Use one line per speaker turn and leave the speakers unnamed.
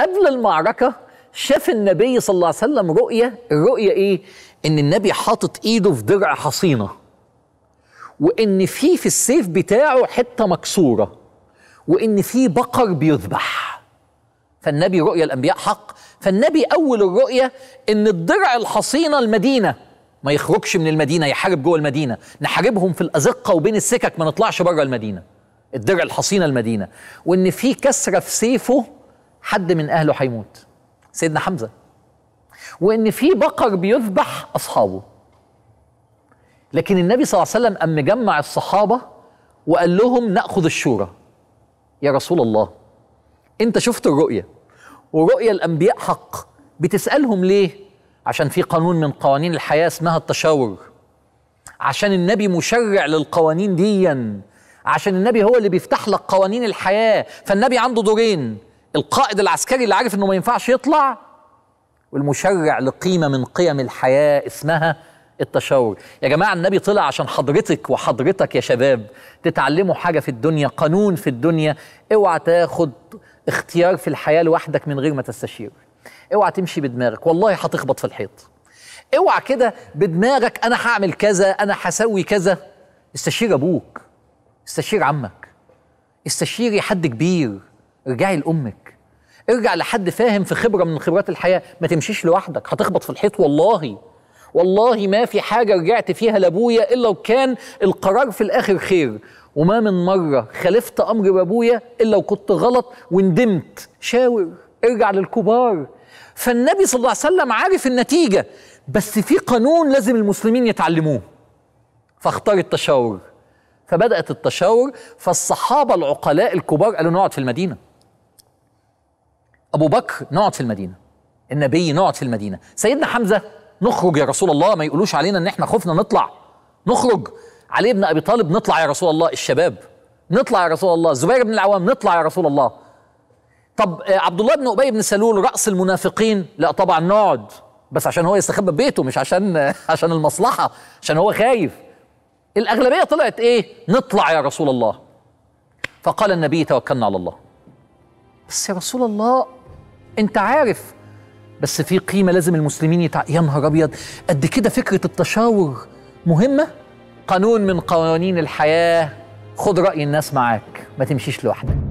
قبل المعركة شاف النبي صلى الله عليه وسلم رؤية الرؤية إيه؟ إن النبي حاطط إيده في درع حصينة وإن في في السيف بتاعه حتة مكسورة وإن في بقر بيذبح فالنبي رؤية الأنبياء حق فالنبي أول الرؤية إن الدرع الحصينة المدينة ما يخرجش من المدينة يحارب جوه المدينة نحاربهم في الأزقة وبين السكك ما نطلعش بره المدينة الدرع الحصينة المدينة وإن في كسرة في سيفه حد من اهله هيموت سيدنا حمزه وان في بقر بيذبح اصحابه لكن النبي صلى الله عليه وسلم قام مجمع الصحابه وقال لهم ناخذ الشورى يا رسول الله انت شفت الرؤيه ورؤيه الانبياء حق بتسالهم ليه عشان في قانون من قوانين الحياه اسمها التشاور عشان النبي مشرع للقوانين ديا عشان النبي هو اللي بيفتح لك قوانين الحياه فالنبي عنده دورين القائد العسكري اللي عارف انه ما ينفعش يطلع والمشرع لقيمه من قيم الحياه اسمها التشاور يا جماعه النبي طلع عشان حضرتك وحضرتك يا شباب تتعلموا حاجه في الدنيا قانون في الدنيا اوعى تاخد اختيار في الحياه لوحدك من غير ما تستشير اوعى تمشي بدماغك والله هتخبط في الحيط اوعى كده بدماغك انا هعمل كذا انا هسوي كذا استشير ابوك استشير عمك استشيري حد كبير ارجعي لامك ارجع لحد فاهم في خبره من خبرات الحياه ما تمشيش لوحدك هتخبط في الحيط والله والله ما في حاجه رجعت فيها لابويا الا وكان القرار في الاخر خير وما من مره خالفت امر بابويا الا وكنت غلط وندمت شاور ارجع للكبار فالنبي صلى الله عليه وسلم عارف النتيجه بس في قانون لازم المسلمين يتعلموه فاختار التشاور فبدات التشاور فالصحابه العقلاء الكبار قالوا نقعد في المدينه أبو بكر نقعد في المدينة النبي نقعد في المدينة سيدنا حمزة نخرج يا رسول الله ما يقولوش علينا إن إحنا خفنا نطلع نخرج علي بن أبي طالب نطلع يا رسول الله الشباب نطلع يا رسول الله زبير بن العوام نطلع يا رسول الله طب آه، عبد الله بن أبي بن سلول رأس المنافقين لا طبعا نقعد بس عشان هو يستخبى ببيته مش عشان عشان المصلحة عشان هو خايف الأغلبية طلعت إيه نطلع يا رسول الله فقال النبي توكلنا على الله بس يا رسول الله انت عارف بس في قيمه لازم المسلمين يتع... يا نهار ابيض قد كده فكره التشاور مهمه قانون من قوانين الحياه خد راي الناس معاك ما تمشيش لوحدك